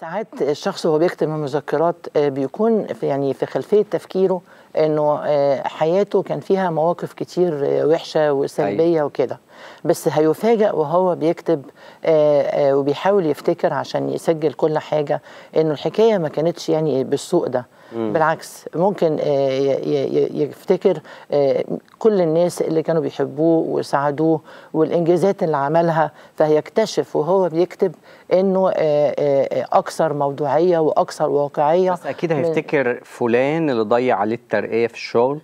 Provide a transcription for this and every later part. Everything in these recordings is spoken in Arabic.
ساعات الشخص وهو بيكتب المذكرات آه، بيكون في يعني في خلفيه تفكيره انه آه، حياته كان فيها مواقف كتير آه، وحشه وسلبيه أيوة. وكده بس هيفاجئ وهو بيكتب آه، آه، وبيحاول يفتكر عشان يسجل كل حاجه انه الحكايه ما كانتش يعني بالسوء ده مم. بالعكس ممكن آه، يفتكر كل الناس اللي كانوا بيحبوه وساعدوه والانجازات اللي عملها فهيكتشف وهو بيكتب انه اكثر موضوعيه واكثر واقعيه بس اكيد هيفتكر فلان اللي ضيع عليه الترقيه في الشغل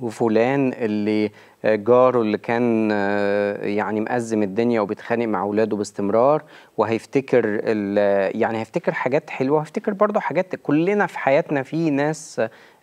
وفلان اللي جاره اللي كان آه، يعني مأزم الدنيا وبيتخانق مع اولاده باستمرار وهيفتكر يعني هيفتكر حاجات حلوه وهيفتكر برضه حاجات كلنا في حياتنا في ناس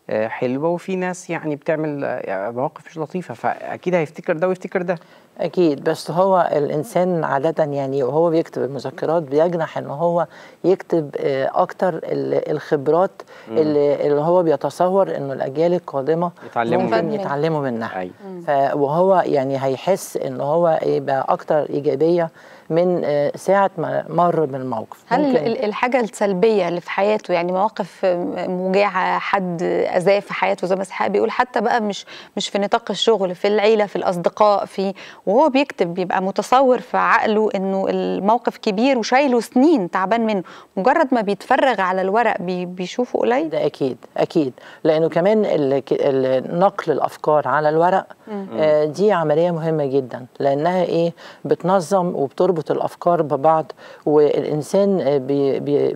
آه، حلوه وفي ناس يعني بتعمل آه، مواقف مش لطيفه فاكيد هيفتكر ده ويفتكر ده اكيد بس هو الانسان عاده يعني وهو بيكتب المذكرات بيجنح ان هو يكتب آه، اكتر الخبرات اللي, اللي هو بيتصور انه الاجيال القادمه يتعلموا ممكن منها. يتعلموا منها أي. أيوة. وهو يعني هيحس ان هو يبقى اكتر ايجابيه من ساعة ما مر بالموقف هل الحاجة السلبية اللي في حياته يعني مواقف موجعة حد ازاي في حياته زي ما اسحاق بيقول حتى بقى مش مش في نطاق الشغل في العيله في الاصدقاء في وهو بيكتب بيبقى متصور في عقله انه الموقف كبير وشايله سنين تعبان منه مجرد ما بيتفرغ على الورق بي بيشوفه قليل ده اكيد اكيد لانه كمان نقل الافكار على الورق آه دي عمليه مهمه جدا لانها ايه بتنظم وبتربط الافكار ببعض والانسان آه، بي بي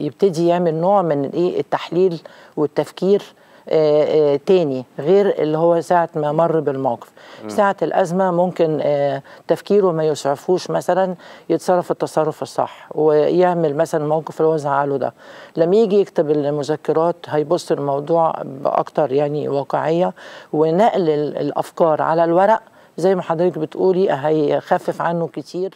بيبتدي يعمل نوع من ايه التحليل والتفكير آه، آه، تاني غير اللي هو ساعة ما مر بالموقف ساعة الأزمة ممكن آه، تفكيره ما يسعفوش مثلا يتصرف التصرف الصح ويعمل مثلا الموقف اللي هو زعله ده لما يجي يكتب المذكرات هيبص الموضوع بأكتر يعني واقعية ونقل الأفكار على الورق زي ما حضرتك بتقولي هيخفف عنه كتير